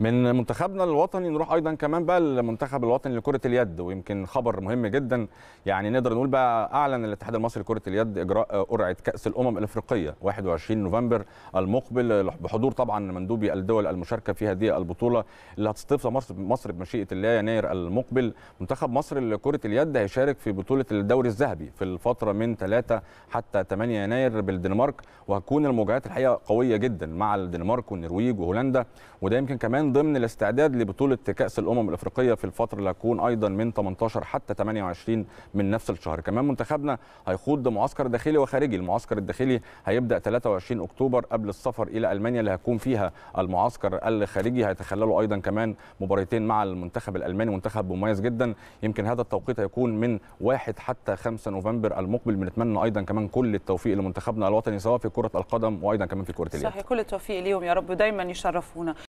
من منتخبنا الوطني نروح ايضا كمان بقى للمنتخب الوطني لكره اليد ويمكن خبر مهم جدا يعني نقدر نقول بقى اعلن الاتحاد المصري لكره اليد اجراء قرعه كاس الامم الافريقيه 21 نوفمبر المقبل بحضور طبعا مندوبي الدول المشاركه في هذه البطوله اللي هتستضيف مصر مصر بمشيئه الله يناير المقبل منتخب مصر لكره اليد هيشارك في بطوله الدوري الذهبي في الفتره من 3 حتى 8 يناير بالدنمارك وهتكون المواجهات الحقيقه قويه جدا مع الدنمارك والنرويج وهولندا وده يمكن كمان ضمن الاستعداد لبطوله كاس الامم الافريقيه في الفتره اللي هتكون ايضا من 18 حتى 28 من نفس الشهر كمان منتخبنا هيخوض معسكر داخلي وخارجي المعسكر الداخلي هيبدا 23 اكتوبر قبل السفر الى المانيا اللي هيكون فيها المعسكر الخارجي هيتخللوا ايضا كمان مباراتين مع المنتخب الالماني منتخب مميز جدا يمكن هذا التوقيت هيكون من 1 حتى 5 نوفمبر المقبل بنتمنى ايضا كمان كل التوفيق لمنتخبنا الوطني سواء في كره القدم وايضا كمان في كره اليد صحيح كل التوفيق ليهم يا رب دايما يشرفونا